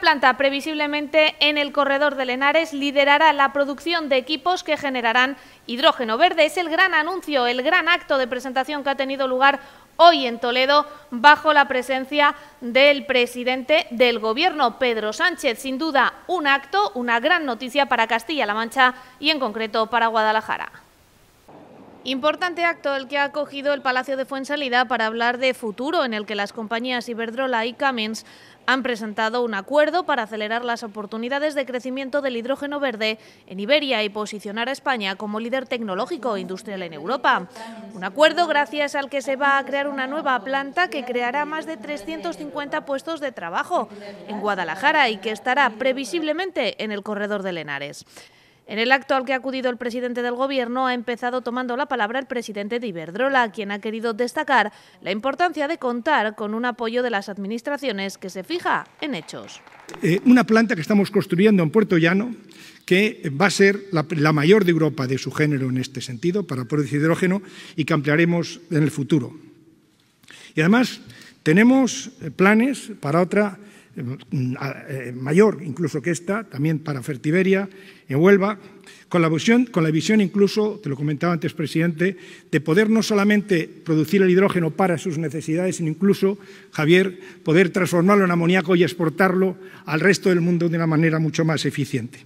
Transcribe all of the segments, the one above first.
planta previsiblemente en el corredor de Lenares liderará la producción de equipos que generarán hidrógeno verde. Es el gran anuncio, el gran acto de presentación que ha tenido lugar hoy en Toledo bajo la presencia del presidente del Gobierno, Pedro Sánchez. Sin duda, un acto, una gran noticia para Castilla-La Mancha y en concreto para Guadalajara. Importante acto el que ha acogido el Palacio de Fuensalida para hablar de futuro, en el que las compañías Iberdrola y Cummins han presentado un acuerdo para acelerar las oportunidades de crecimiento del hidrógeno verde en Iberia y posicionar a España como líder tecnológico e industrial en Europa. Un acuerdo gracias al que se va a crear una nueva planta que creará más de 350 puestos de trabajo en Guadalajara y que estará previsiblemente en el corredor de Henares. En el acto al que ha acudido el presidente del Gobierno ha empezado tomando la palabra el presidente de Iberdrola, quien ha querido destacar la importancia de contar con un apoyo de las administraciones que se fija en hechos. Eh, una planta que estamos construyendo en Puerto Llano, que va a ser la, la, mayor de Europa de su género en este sentido para producir hidrógeno y que ampliaremos en el futuro. Y además tenemos eh, planes para otra Mm, eh, mayor incluso que esta, también para Fertiberia, en Huelva, con la, visión, con la visión incluso, te lo comentaba antes, presidente, de poder no solamente producir el hidrógeno para sus necesidades, sino incluso, Javier, poder transformarlo en amoníaco y exportarlo al resto del mundo de una manera mucho más eficiente,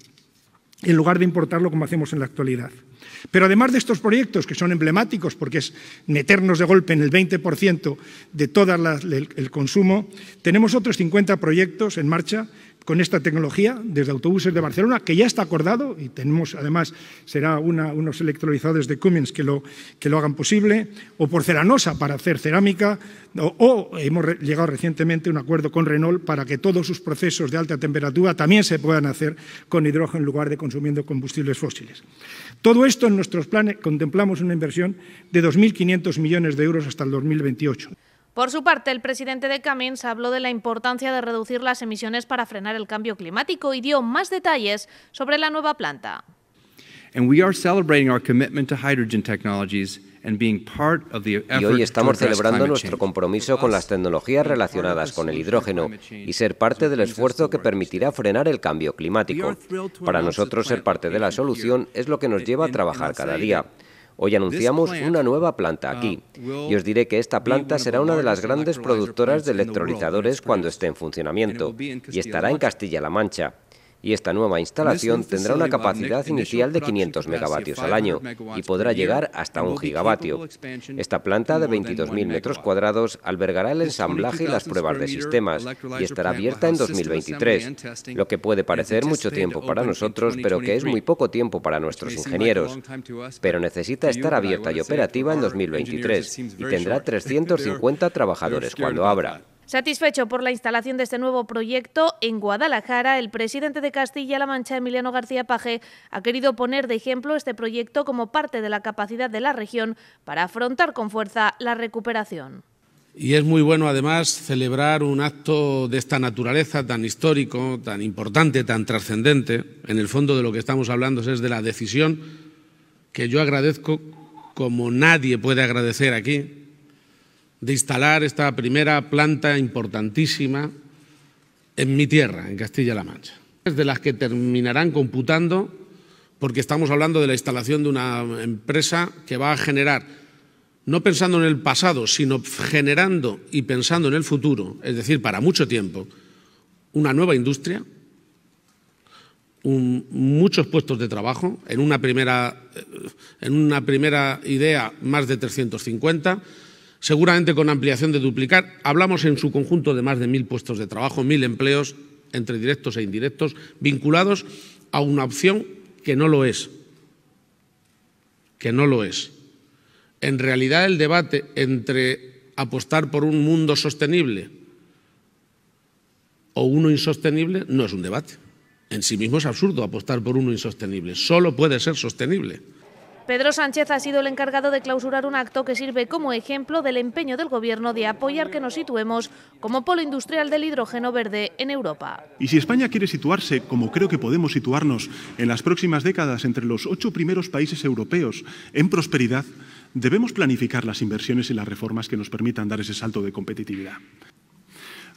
en lugar de importarlo como hacemos en la actualidad. Pero además de estos proyectos, que son emblemáticos porque es meternos de golpe en el 20% de todo el consumo, tenemos otros 50 proyectos en marcha con esta tecnología desde autobuses de Barcelona, que ya está acordado y tenemos además, será unos electrolizadores de Cummins que lo, hagan posible, o por Ceranosa para hacer cerámica, o, hemos llegado recientemente a un acuerdo con Renault para que todos sus procesos de alta temperatura también se puedan hacer con hidrógeno en lugar de consumiendo combustibles fósiles esto, en nuestros planes contemplamos una inversión de 2.500 millones de euros hasta el 2028. Por su parte, el presidente de Cummins habló de la importancia de reducir las emisiones para frenar el cambio climático y dio más detalles sobre la nueva planta. And we are celebrating our commitment to hydrogen technologies y hoy estamos celebrando nuestro compromiso con las tecnologías relacionadas con el hidrógeno y ser parte del esfuerzo que permitirá frenar el cambio climático. Para nosotros ser parte de la solución es lo que nos lleva a trabajar cada día. Hoy anunciamos una nueva planta aquí y os diré que esta planta será una de las grandes productoras de electrolizadores cuando esté en funcionamiento y estará en Castilla-La Mancha y esta nueva instalación tendrá una capacidad inicial de 500 megavatios al año y podrá llegar hasta un gigavatio. Esta planta de 22.000 metros cuadrados albergará el ensamblaje y las pruebas de sistemas y estará abierta en 2023, lo que puede parecer mucho tiempo para nosotros, pero que es muy poco tiempo para nuestros ingenieros. Pero necesita estar abierta y operativa en 2023 y tendrá 350 trabajadores cuando abra. Satisfecho por la instalación de este nuevo proyecto en Guadalajara, el presidente de Castilla-La Mancha, Emiliano García Paje, ha querido poner de ejemplo este proyecto como parte de la capacidad de la región para afrontar con fuerza la recuperación. Y es muy bueno, además, celebrar un acto de esta naturaleza tan histórico, tan importante, tan trascendente. En el fondo de lo que estamos hablando es de la decisión que yo agradezco como nadie puede agradecer aquí, de instalar esta primera planta importantísima en mi tierra, en Castilla-La Mancha. Es de las que terminarán computando porque estamos hablando de la instalación de una empresa que va a generar, no pensando en el pasado, sino generando y pensando en el futuro, es decir, para mucho tiempo, una nueva industria, muchos puestos de trabajo, en una primera, eh, en una primera idea más de 350 seguramente con ampliación de duplicar. Hablamos en su conjunto de más de mil puestos de trabajo, mil empleos, entre directos e indirectos, vinculados a una opción que no lo es, que no lo es. En realidad el debate entre apostar por un mundo sostenible o uno insostenible no es un debate. En sí mismo es absurdo apostar por uno insostenible, solo puede ser sostenible. Pedro Sánchez ha sido el encargado de clausurar un acto que sirve como ejemplo del empeño del Gobierno de apoyar que nos situemos como polo industrial del hidrógeno verde en Europa. Y si España quiere situarse, como creo que podemos situarnos en las próximas décadas entre los ocho primeros países europeos en prosperidad, debemos planificar las inversiones y las reformas que nos permitan dar ese salto de competitividad.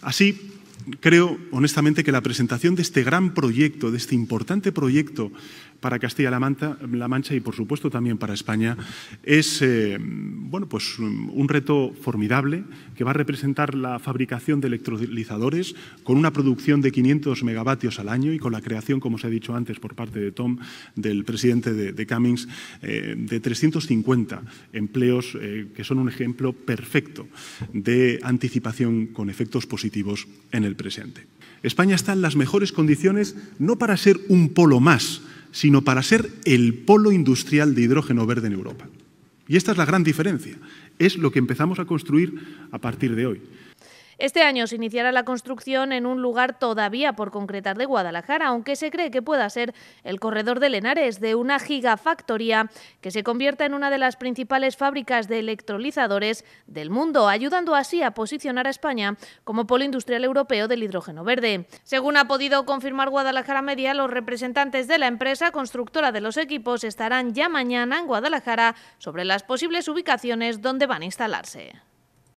Así, creo honestamente que la presentación de este gran proyecto, de este importante proyecto para Castilla-La Mancha, y por supuesto también para España, es eh, bueno, pues, un reto formidable que va a representar la fabricación de electrolizadores con una producción de 500 megavatios al año y con la creación, como se ha dicho antes por parte de Tom, del presidente de, de Cummings, eh, de 350 empleos eh, que son un ejemplo perfecto de anticipación con efectos positivos en el presente. España está en las mejores condiciones no para ser un polo más, sino para ser el polo industrial de hidrógeno verde en Europa. Y esta es la gran diferencia. Es lo que empezamos a construir a partir de hoy. Este año se iniciará la construcción en un lugar todavía por concretar de Guadalajara, aunque se cree que pueda ser el corredor de Lenares de una gigafactoría que se convierta en una de las principales fábricas de electrolizadores del mundo, ayudando así a posicionar a España como polo industrial europeo del hidrógeno verde. Según ha podido confirmar Guadalajara Media, los representantes de la empresa constructora de los equipos estarán ya mañana en Guadalajara sobre las posibles ubicaciones donde van a instalarse.